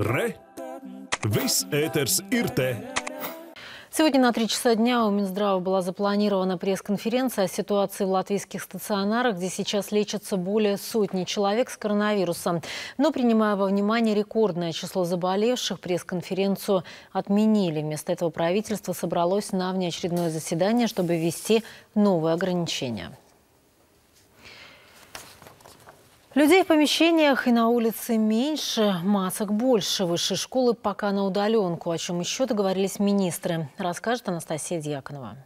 Ре, весь этерс ir te! Сегодня на три часа дня у Минздрава была запланирована пресс-конференция о ситуации в латвийских стационарах, где сейчас лечатся более сотни человек с коронавирусом. Но, принимая во внимание рекордное число заболевших, пресс-конференцию отменили. Вместо этого правительство собралось на внеочередное заседание, чтобы ввести новые ограничения. Людей в помещениях и на улице меньше, масок больше. Высшие школы пока на удаленку, о чем еще договорились министры, расскажет Анастасия Дьяконова.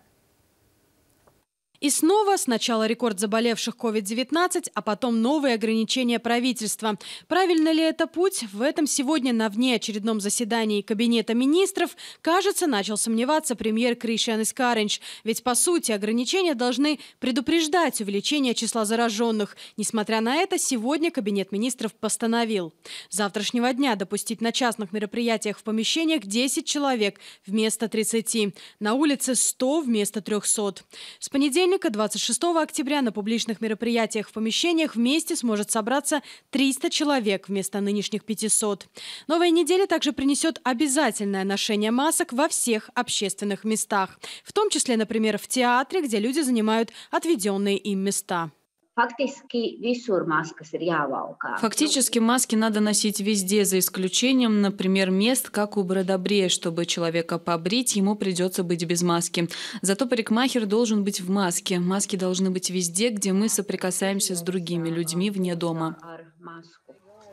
И снова сначала рекорд заболевших COVID-19, а потом новые ограничения правительства. Правильно ли это путь? В этом сегодня на внеочередном заседании Кабинета министров, кажется, начал сомневаться премьер Кришиан Искаренч. Ведь, по сути, ограничения должны предупреждать увеличение числа зараженных. Несмотря на это, сегодня Кабинет министров постановил с завтрашнего дня допустить на частных мероприятиях в помещениях 10 человек вместо 30, на улице 100 вместо 300. С понедельника понедельника, 26 октября, на публичных мероприятиях в помещениях вместе сможет собраться 300 человек вместо нынешних 500. Новая неделя также принесет обязательное ношение масок во всех общественных местах, в том числе, например, в театре, где люди занимают отведенные им места фактически висур маска ir jāvalkā. Ну, фактически маски надо носить везде, за исключением, например, мест, как у Бродобрея, чтобы человека побрить, ему придется быть без маски. Зато парикмахер должен быть в маске. Маски должны быть везде, где мы соприкасаемся с другими людьми вне дома.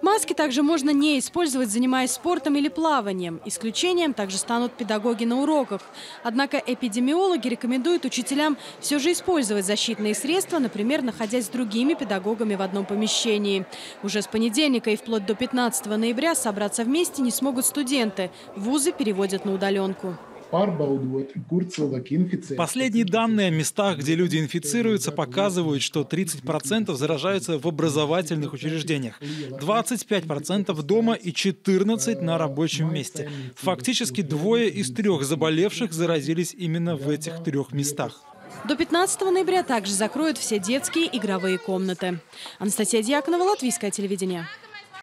Маски также можно не использовать, занимаясь спортом или плаванием. Исключением также станут педагоги на уроках. Однако эпидемиологи рекомендуют учителям все же использовать защитные средства, например, находясь с другими педагогами в одном помещении. Уже с понедельника и вплоть до 15 ноября собраться вместе не смогут студенты. Вузы переводят на удаленку. Последние данные о местах, где люди инфицируются, показывают, что 30% заражаются в образовательных учреждениях, 25% дома и 14% на рабочем месте. Фактически двое из трех заболевших заразились именно в этих трех местах. До 15 ноября также закроют все детские игровые комнаты. Анастасия Дьяконова, Латвийское телевидение.